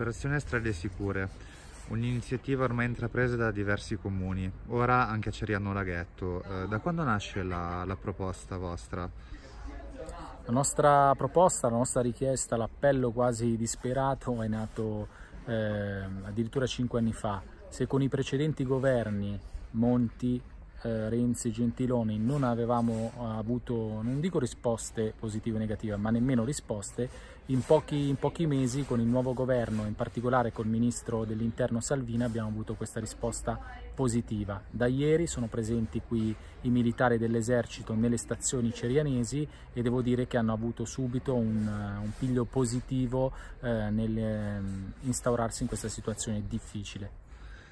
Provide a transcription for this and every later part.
Operazione Strade Sicure, un'iniziativa ormai intrapresa da diversi comuni, ora anche a Ceriano Laghetto. Eh, da quando nasce la, la proposta vostra? La nostra proposta, la nostra richiesta, l'appello quasi disperato è nato eh, addirittura cinque anni fa. Se con i precedenti governi Monti, eh, Renzi, Gentiloni non avevamo eh, avuto, non dico risposte positive o negative, ma nemmeno risposte, in pochi, in pochi mesi con il nuovo governo, in particolare col ministro dell'interno Salvini, abbiamo avuto questa risposta positiva. Da ieri sono presenti qui i militari dell'esercito nelle stazioni cerianesi e devo dire che hanno avuto subito un, eh, un piglio positivo eh, nell'instaurarsi ehm, in questa situazione difficile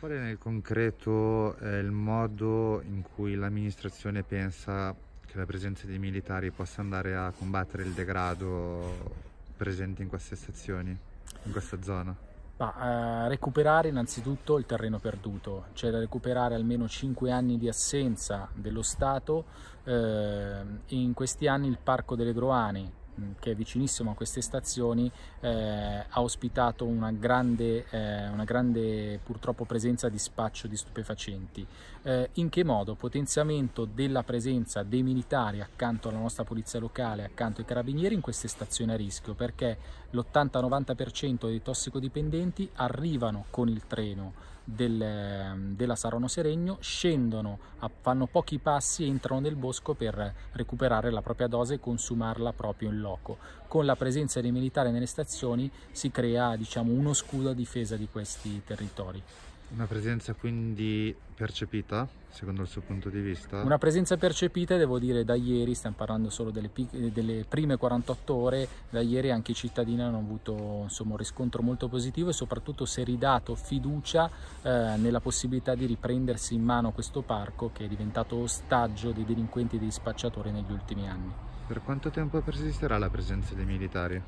qual è nel concreto eh, il modo in cui l'amministrazione pensa che la presenza dei militari possa andare a combattere il degrado presente in queste stazioni, in questa zona? Ma, eh, recuperare innanzitutto il terreno perduto, cioè da recuperare almeno 5 anni di assenza dello Stato eh, in questi anni il Parco delle Droane, Mm, che è vicinissimo a queste stazioni, eh, ha ospitato una grande, eh, una grande purtroppo presenza di spaccio di stupefacenti. Eh, in che modo? Potenziamento della presenza dei militari accanto alla nostra polizia locale, accanto ai carabinieri in queste stazioni a rischio, perché l'80-90% dei tossicodipendenti arrivano con il treno del, ehm, della Sarono Seregno, scendono, fanno pochi passi e entrano nel bosco per recuperare la propria dose e consumarla proprio in loco. Con la presenza dei militari nelle stazioni si crea diciamo, uno scudo a difesa di questi territori. Una presenza quindi percepita, secondo il suo punto di vista? Una presenza percepita, devo dire, da ieri, stiamo parlando solo delle, delle prime 48 ore, da ieri anche i cittadini hanno avuto insomma, un riscontro molto positivo e soprattutto si è ridato fiducia eh, nella possibilità di riprendersi in mano questo parco che è diventato ostaggio dei delinquenti e dei spacciatori negli ultimi anni. Per quanto tempo persisterà la presenza dei militari?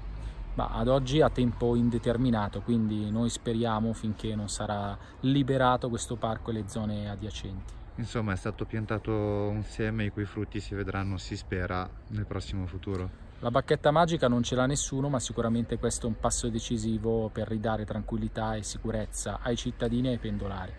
ma ad oggi a tempo indeterminato, quindi noi speriamo finché non sarà liberato questo parco e le zone adiacenti. Insomma è stato piantato un seme i cui frutti si vedranno, si spera, nel prossimo futuro. La bacchetta magica non ce l'ha nessuno, ma sicuramente questo è un passo decisivo per ridare tranquillità e sicurezza ai cittadini e ai pendolari.